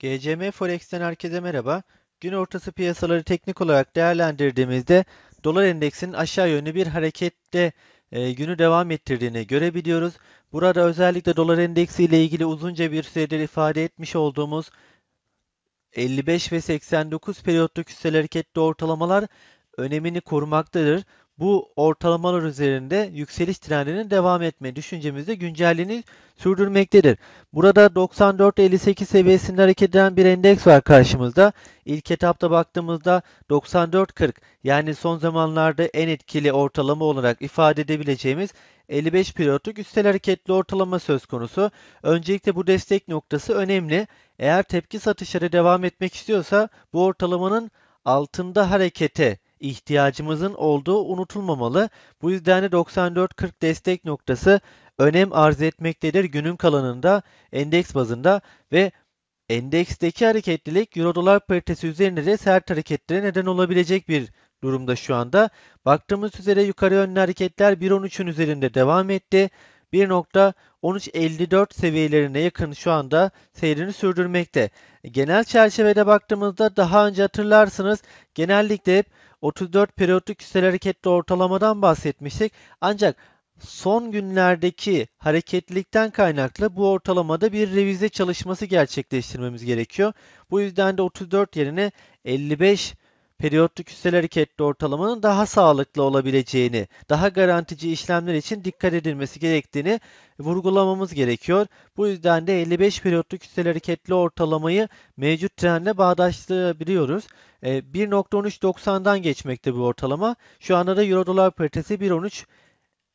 GCM Forex'ten herkese merhaba. Gün ortası piyasaları teknik olarak değerlendirdiğimizde dolar endeksinin aşağı yönlü bir harekette e, günü devam ettirdiğini görebiliyoruz. Burada özellikle dolar endeksi ile ilgili uzunca bir süredir ifade etmiş olduğumuz 55 ve 89 periyotlu küsel hareketli ortalamalar önemini korumaktadır bu ortalamalar üzerinde yükseliş trendinin devam etme düşüncemizde güncelliğini sürdürmektedir. Burada 94.58 seviyesinde hareket eden bir endeks var karşımızda. İlk etapta baktığımızda 94.40 yani son zamanlarda en etkili ortalama olarak ifade edebileceğimiz 55 periyotluk üstel hareketli ortalama söz konusu. Öncelikle bu destek noktası önemli. Eğer tepki satışları devam etmek istiyorsa bu ortalamanın altında harekete ihtiyacımızın olduğu unutulmamalı. Bu yüzden de 94.40 destek noktası önem arz etmektedir günün kalanında endeks bazında ve endeksteki hareketlilik euro dolar paritesi üzerinde de sert hareketlere neden olabilecek bir durumda şu anda. Baktığımız üzere yukarı yönlü hareketler 1.13'ün üzerinde devam etti. 1. 13.54 seviyelerine yakın şu anda seyrini sürdürmekte. Genel çerçevede baktığımızda daha önce hatırlarsınız genellikle hep 34 periyotlu küsel hareketli ortalamadan bahsetmiştik. Ancak son günlerdeki hareketlilikten kaynaklı bu ortalamada bir revize çalışması gerçekleştirmemiz gerekiyor. Bu yüzden de 34 yerine 55 periyotlu küsel hareketli ortalamanın daha sağlıklı olabileceğini, daha garantici işlemler için dikkat edilmesi gerektiğini vurgulamamız gerekiyor. Bu yüzden de 55 periyotlu küsel hareketli ortalamayı mevcut trenle bağdaştırabiliyoruz. 1.1390'dan e, geçmekte bu ortalama. Şu anda da Euro dolar paritesi 1.13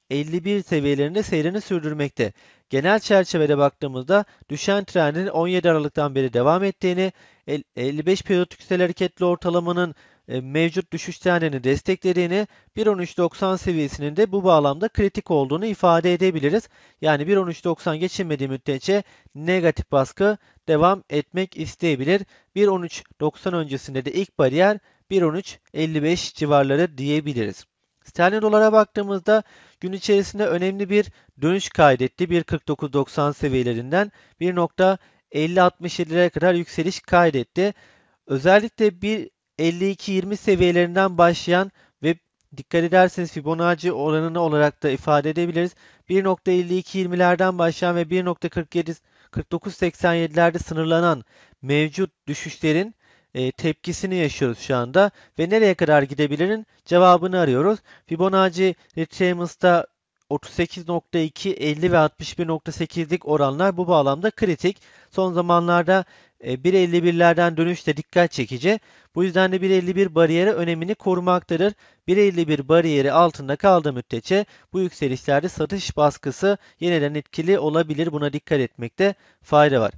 51 seviyelerinde seyrini sürdürmekte. Genel çerçevede baktığımızda düşen trendin 17 Aralık'tan beri devam ettiğini, 55 periyot yüksel hareketli ortalamanın e, mevcut düşüş trendini desteklediğini 1.13.90 seviyesinin de bu bağlamda kritik olduğunu ifade edebiliriz. Yani 1.13.90 geçilmediği müddetçe negatif baskı devam etmek isteyebilir. 1.13.90 öncesinde de ilk bariyer 1.13.55 civarları diyebiliriz. Sterlin dolara baktığımızda gün içerisinde önemli bir dönüş kaydetti. 1.49.90 seviyelerinden 1.5067'lere kadar yükseliş kaydetti. Özellikle 1 52-20 seviyelerinden başlayan ve dikkat ederseniz Fibonacci oranını olarak da ifade edebiliriz. 1.52-20'lerden başlayan ve 147 87lerde sınırlanan mevcut düşüşlerin e, tepkisini yaşıyoruz şu anda ve nereye kadar gidebilirin cevabını arıyoruz. Fibonacci retracement'ta 38.2, 50 ve 61.8'lik oranlar bu bağlamda kritik. Son zamanlarda 1.51'lerden e, dönüş de dikkat çekici. Bu yüzden de 1.51 bariyeri önemini korumaktadır. 1.51 bariyeri altında kaldığı müddetçe bu yükselişlerde satış baskısı yeniden etkili olabilir. Buna dikkat etmekte fayda var.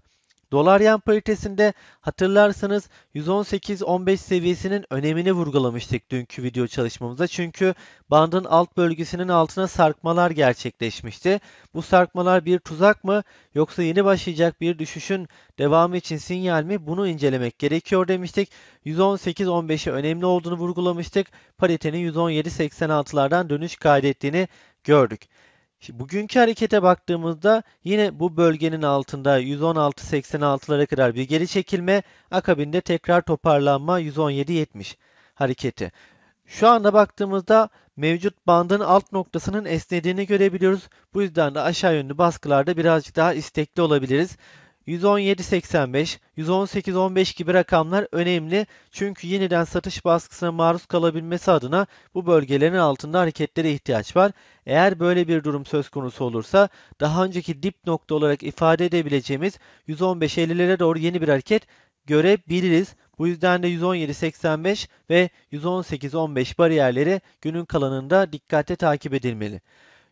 Dolar yen paritesinde hatırlarsanız 118.15 seviyesinin önemini vurgulamıştık dünkü video çalışmamızda. Çünkü bandın alt bölgesinin altına sarkmalar gerçekleşmişti. Bu sarkmalar bir tuzak mı yoksa yeni başlayacak bir düşüşün devamı için sinyal mi? Bunu incelemek gerekiyor demiştik. 118.15'e önemli olduğunu vurgulamıştık. Paritenin 117.86'lardan dönüş kaydettiğini gördük. Bugünkü harekete baktığımızda yine bu bölgenin altında 116.86'lara kadar bir geri çekilme akabinde tekrar toparlanma 117.70 hareketi. Şu anda baktığımızda mevcut bandın alt noktasının esnediğini görebiliyoruz. Bu yüzden de aşağı yönlü baskılarda birazcık daha istekli olabiliriz. 117.85, 118.15 gibi rakamlar önemli çünkü yeniden satış baskısına maruz kalabilmesi adına bu bölgelerin altında hareketlere ihtiyaç var. Eğer böyle bir durum söz konusu olursa daha önceki dip nokta olarak ifade edebileceğimiz 115.50'lere doğru yeni bir hareket görebiliriz. Bu yüzden de 117.85 ve 118.15 bariyerleri günün kalanında dikkatle takip edilmeli.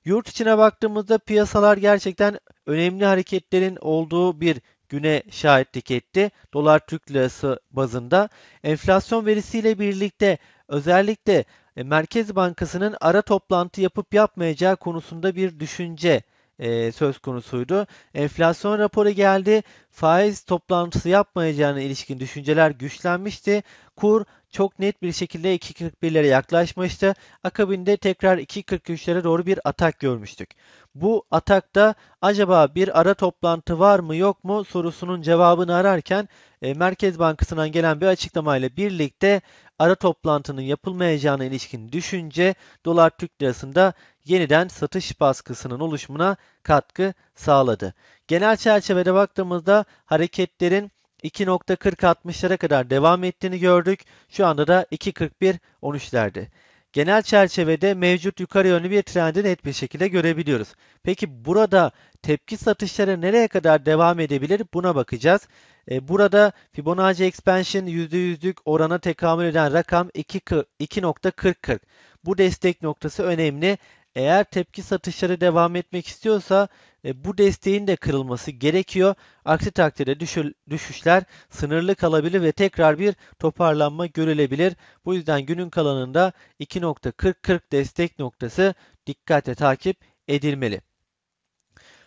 Yurt içine baktığımızda piyasalar gerçekten önemli hareketlerin olduğu bir güne şahitlik etti. Dolar Türk Lirası bazında enflasyon verisiyle birlikte özellikle e, Merkez Bankası'nın ara toplantı yapıp yapmayacağı konusunda bir düşünce e, söz konusuydu. Enflasyon raporu geldi. Faiz toplantısı yapmayacağına ilişkin düşünceler güçlenmişti. Kur çok net bir şekilde 2.41'lere yaklaşmıştı. Akabinde tekrar 2.43'lere doğru bir atak görmüştük. Bu atakta acaba bir ara toplantı var mı yok mu sorusunun cevabını ararken e, Merkez Bankası'ndan gelen bir açıklamayla birlikte ara toplantının yapılmayacağına ilişkin düşünce dolar Türk lirasında yeniden satış baskısının oluşumuna katkı sağladı. Genel çerçevede baktığımızda hareketlerin 2.40-60'lara kadar devam ettiğini gördük. Şu anda da 2.41-13'lerde. Genel çerçevede mevcut yukarı yönlü bir trendi net bir şekilde görebiliyoruz. Peki burada tepki satışları nereye kadar devam edebilir? Buna bakacağız. E, burada Fibonacci Expansion %100'lük orana tekamül eden rakam 2.40-40. Bu destek noktası önemli. Eğer tepki satışları devam etmek istiyorsa e, bu desteğin de kırılması gerekiyor. Aksi takdirde düşür, düşüşler sınırlı kalabilir ve tekrar bir toparlanma görülebilir. Bu yüzden günün kalanında 2.40-40 destek noktası dikkatle takip edilmeli.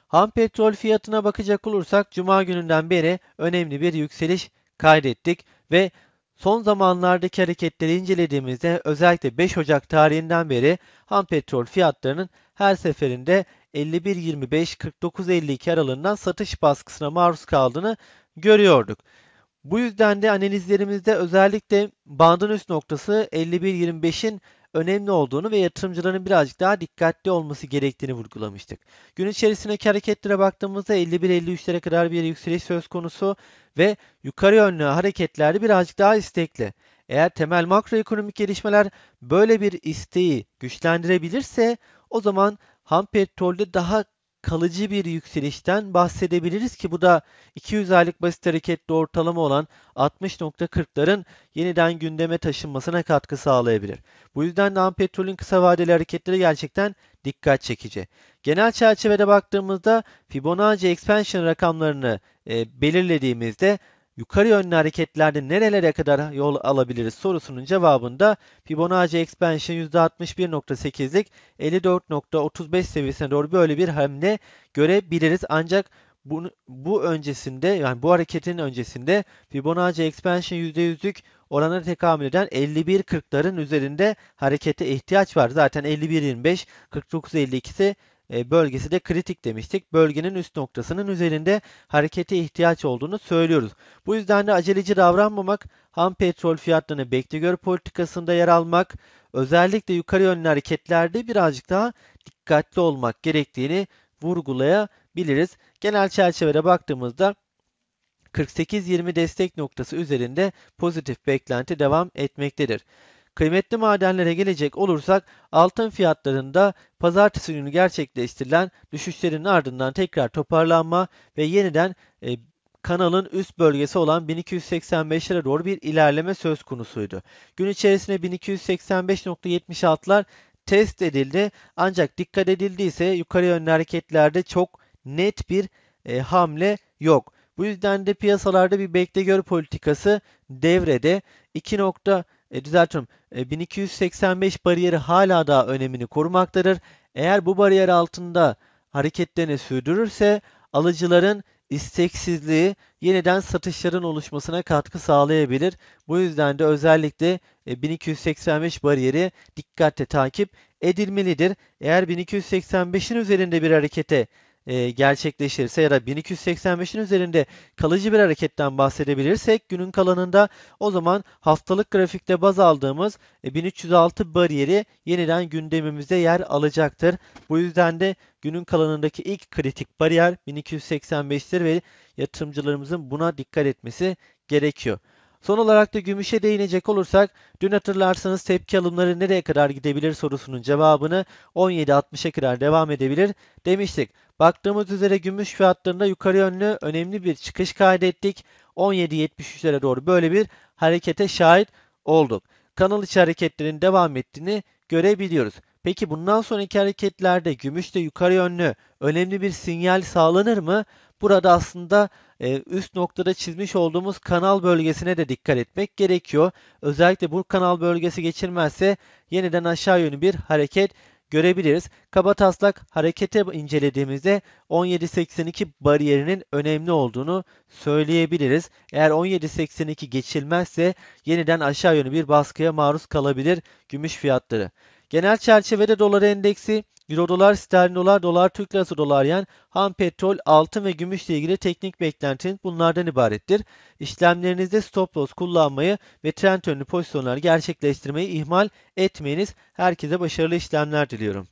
Ham petrol fiyatına bakacak olursak cuma gününden beri önemli bir yükseliş kaydettik ve Son zamanlardaki hareketleri incelediğimizde özellikle 5 Ocak tarihinden beri ham petrol fiyatlarının her seferinde 51.25-49.52 aralığından satış baskısına maruz kaldığını görüyorduk. Bu yüzden de analizlerimizde özellikle bandın üst noktası 51.25'in önemli olduğunu ve yatırımcıların birazcık daha dikkatli olması gerektiğini vurgulamıştık. Gün içerisindeki hareketlere baktığımızda 51-53'lere kadar bir yükseliş söz konusu ve yukarı yönlü hareketlerde birazcık daha istekli. Eğer temel makroekonomik gelişmeler böyle bir isteği güçlendirebilirse o zaman ham petrolde daha kalıcı bir yükselişten bahsedebiliriz ki bu da 200 aylık basit hareketli ortalama olan 60.40'ların yeniden gündeme taşınmasına katkı sağlayabilir. Bu yüzden de petrolün kısa vadeli hareketleri gerçekten dikkat çekici. Genel çerçevede baktığımızda Fibonacci expansion rakamlarını e, belirlediğimizde yukarı yönlü hareketlerde nerelere kadar yol alabiliriz sorusunun cevabında Fibonacci Expansion %61.8'lik 54.35 seviyesine doğru böyle bir hamle görebiliriz. Ancak bu, bu öncesinde yani bu hareketin öncesinde Fibonacci Expansion %100'lük oranına tekamül eden 51.40'ların üzerinde harekete ihtiyaç var. Zaten 51.25, ise. E, bölgesi de kritik demiştik. Bölgenin üst noktasının üzerinde harekete ihtiyaç olduğunu söylüyoruz. Bu yüzden de aceleci davranmamak, ham petrol fiyatlarını bekle gör politikasında yer almak, özellikle yukarı yönlü hareketlerde birazcık daha dikkatli olmak gerektiğini vurgulayabiliriz. Genel çerçevede baktığımızda 48-20 destek noktası üzerinde pozitif beklenti devam etmektedir. Kıymetli madenlere gelecek olursak altın fiyatlarında pazartesi günü gerçekleştirilen düşüşlerin ardından tekrar toparlanma ve yeniden e, kanalın üst bölgesi olan 1285'lere doğru bir ilerleme söz konusuydu. Gün içerisinde 1285.76'lar test edildi ancak dikkat edildiyse yukarı yönlü hareketlerde çok net bir e, hamle yok. Bu yüzden de piyasalarda bir bekle gör politikası devrede. 2 e, düzeltiyorum. E, 1285 bariyeri hala daha önemini korumaktadır. Eğer bu bariyer altında hareketlerini sürdürürse alıcıların isteksizliği yeniden satışların oluşmasına katkı sağlayabilir. Bu yüzden de özellikle 1285 e, bariyeri dikkatle takip edilmelidir. Eğer 1285'in üzerinde bir harekete e, gerçekleşirse ya da 1285'in üzerinde kalıcı bir hareketten bahsedebilirsek günün kalanında o zaman haftalık grafikte baz aldığımız e, 1306 bariyeri yeniden gündemimizde yer alacaktır. Bu yüzden de günün kalanındaki ilk kritik bariyer 1285'tir ve yatırımcılarımızın buna dikkat etmesi gerekiyor. Son olarak da gümüşe değinecek olursak dün hatırlarsanız tepki alımları nereye kadar gidebilir sorusunun cevabını 17.60'a kadar devam edebilir demiştik. Baktığımız üzere gümüş fiyatlarında yukarı yönlü önemli bir çıkış kaydettik. 17.73'lere doğru böyle bir harekete şahit olduk. Kanal içi hareketlerin devam ettiğini görebiliyoruz. Peki bundan sonraki hareketlerde gümüşte yukarı yönlü önemli bir sinyal sağlanır mı? Burada aslında e, üst noktada çizmiş olduğumuz kanal bölgesine de dikkat etmek gerekiyor. Özellikle bu kanal bölgesi geçirmezse yeniden aşağı yönlü bir hareket görebiliriz. Kabataslak harekete incelediğimizde 1782 bariyerinin önemli olduğunu söyleyebiliriz. Eğer 1782 geçilmezse yeniden aşağı yönlü bir baskıya maruz kalabilir gümüş fiyatları. Genel çerçevede dolar endeksi Euro dolar, sterlin dolar, dolar, Türk lirası dolar yen, ham petrol, altın ve gümüşle ilgili teknik beklentiniz bunlardan ibarettir. İşlemlerinizde stop loss kullanmayı ve trend yönlü pozisyonlar gerçekleştirmeyi ihmal etmeyiniz. Herkese başarılı işlemler diliyorum.